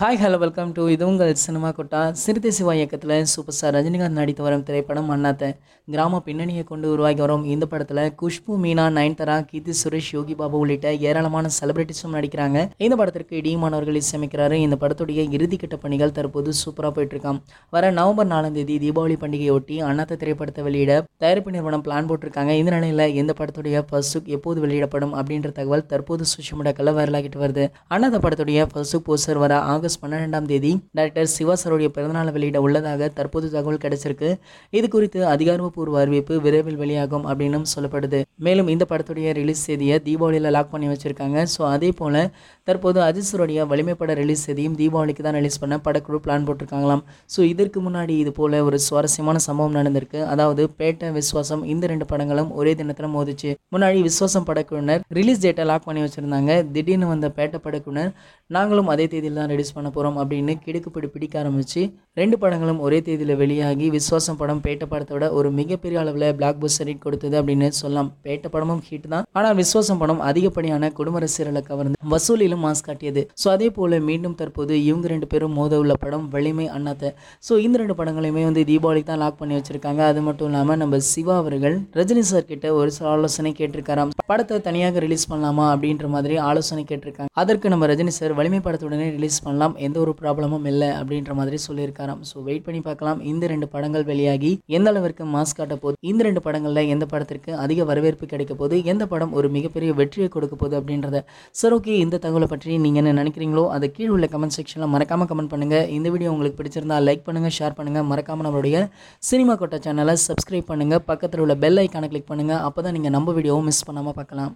hi hello welcome to இது உங்கள் cinema கொட்டா சிறுத்தை சிவா இயக்கத்தில் சூப்பர் ஸ்டார் ரஜினிகாந்த் நடித்து வரும் திரைப்படம் அண்ணாத்த கிராம பின்னணியை கொண்டு உருவாகி வரும் இந்த படத்தில் குஷ்பு மீனா நயன்தரா கீர்த்தி சுரேஷ் யோகி பாபு உள்ளிட்ட ஏராளமான செலிபிரிட்டிஸும் நடிக்கிறாங்க இந்த படத்திற்கு டீமான் அவர்கள் இசையமைக்கிறாரு இந்த படத்துடைய இறுதிக்கட்ட பணிகள் தற்போது சூப்பராக போயிட்டுருக்கான் வர நவம்பர் நாலாம் தேதி தீபாவளி பண்டிகையொட்டி அண்ணாத்த திரைப்படத்தை வெளியிட தயாரிப்பு நிறுவனம் பிளான் போட்டிருக்காங்க இந்த நிலையில் இந்த படத்துடைய ஃபர்ஸ்ட் லுக் எப்போது வெளியிடப்படும் அப்படின்ற தகவல் தற்போது சோஷியல் மீடியாக்களில் வைரலாகிட்டு வருது அண்ணாத்த படத்துடைய ஃபர்ஸ்ட் லுக் போஸ்டர் வர ஆக ஆகஸ்ட் பன்னிரெண்டாம் தேதி டாக்டர் சிவாசருடைய பிறந்தநாள் வெளியிட உள்ளதாக தற்போது தகவல் கிடைச்சிருக்கு இது குறித்து அதிகாரப்பூர்வ அறிவிப்பு விரைவில் வெளியாகும் அப்படின்னும் சொல்லப்படுது மேலும் இந்த படத்துடைய ரிலீஸ் செய்தியை தீபாவளியில் லாக் பண்ணி வச்சிருக்காங்க ஸோ அதே போல தற்போது அஜித் வலிமை பட ரிலீஸ் செய்தியும் தீபாவளிக்கு தான் ரிலீஸ் பண்ண படக்குழு பிளான் போட்டிருக்காங்களாம் ஸோ இதற்கு முன்னாடி இது போல ஒரு சுவாரஸ்யமான சம்பவம் நடந்திருக்கு அதாவது பேட்ட விஸ்வாசம் இந்த ரெண்டு படங்களும் ஒரே தினத்தில் மோதிச்சு முன்னாடி விஸ்வாசம் படக்குழுனர் ரிலீஸ் டேட்டை லாக் பண்ணி வச்சிருந்தாங்க திடீர்னு வந்த பேட்ட படக்குழுனர் நாங்களும் அதே தேதியில் தான் ரிலீஸ் பண்ண போகிறோம் அப்படின்னு கிடுக்குப்பிடி பிடிக்க ஆரம்பிச்சு ரெண்டு படங்களும் ஒரே தேதியில் வெளியாகி விஸ்வாசம் படம் பேட்ட படத்தை விட ஒரு மிகப்பெரிய அளவில் பிளாக் பஸ்டர் ஹிட் கொடுத்தது அப்படின்னு சொல்லலாம் பேட்ட படமும் ஹிட் தான் ஆனால் விஸ்வாசம் படம் அதிகப்படியான குடும்ப ரசிகர்களை கவர்ந்து வசூலிலும் மாஸ் காட்டியது ஸோ அதே போல் மீண்டும் தற்போது இவங்க ரெண்டு பேரும் மோத உள்ள படம் வலிமை அண்ணாத்த ஸோ இந்த ரெண்டு படங்களையுமே வந்து தீபாவளிக்கு தான் லாக் பண்ணி வச்சிருக்காங்க அது மட்டும் இல்லாமல் நம்ம சிவா அவர்கள் ரஜினி சார் கிட்ட ஒரு சில ஆலோசனை கேட்டிருக்காராம் படத்தை தனியாக ரிலீஸ் பண்ணலாமா அப்படின்ற மாதிரி ஆலோசனை கேட்டிருக்காங்க அதற்கு நம்ம ரஜினி சார் வலிமை படத்துடனே ரிலீஸ் பண்ணலாம் பார்க்கலாம் எந்த ஒரு ப்ராப்ளமும் இல்லை அப்படின்ற மாதிரி சொல்லியிருக்காராம் ஸோ வெயிட் பண்ணி பார்க்கலாம் இந்த ரெண்டு படங்கள் வெளியாகி எந்த அளவிற்கு மாஸ் காட்ட போது இந்த ரெண்டு படங்களில் எந்த படத்திற்கு அதிக வரவேற்பு கிடைக்க போது எந்த படம் ஒரு மிகப்பெரிய வெற்றியை கொடுக்க போது அப்படின்றத சார் ஓகே இந்த தகவலை பற்றி நீங்கள் என்ன நினைக்கிறீங்களோ அதை கீழே உள்ள கமெண்ட் செக்ஷனில் மறக்காமல் கமெண்ட் பண்ணுங்கள் இந்த வீடியோ உங்களுக்கு பிடிச்சிருந்தா லைக் பண்ணுங்கள் ஷேர் பண்ணுங்கள் மறக்காமல் நம்மளுடைய சினிமா கொட்டை சேனலை சப்ஸ்கிரைப் பண்ணுங்கள் பக்கத்தில் உள்ள பெல் ஐக்கானை கிளிக் பண்ணுங்கள் அப்போ தான் நீங்கள் நம்ம வீடியோவும் மிஸ் பண்ணாமல் பார்க்கலாம்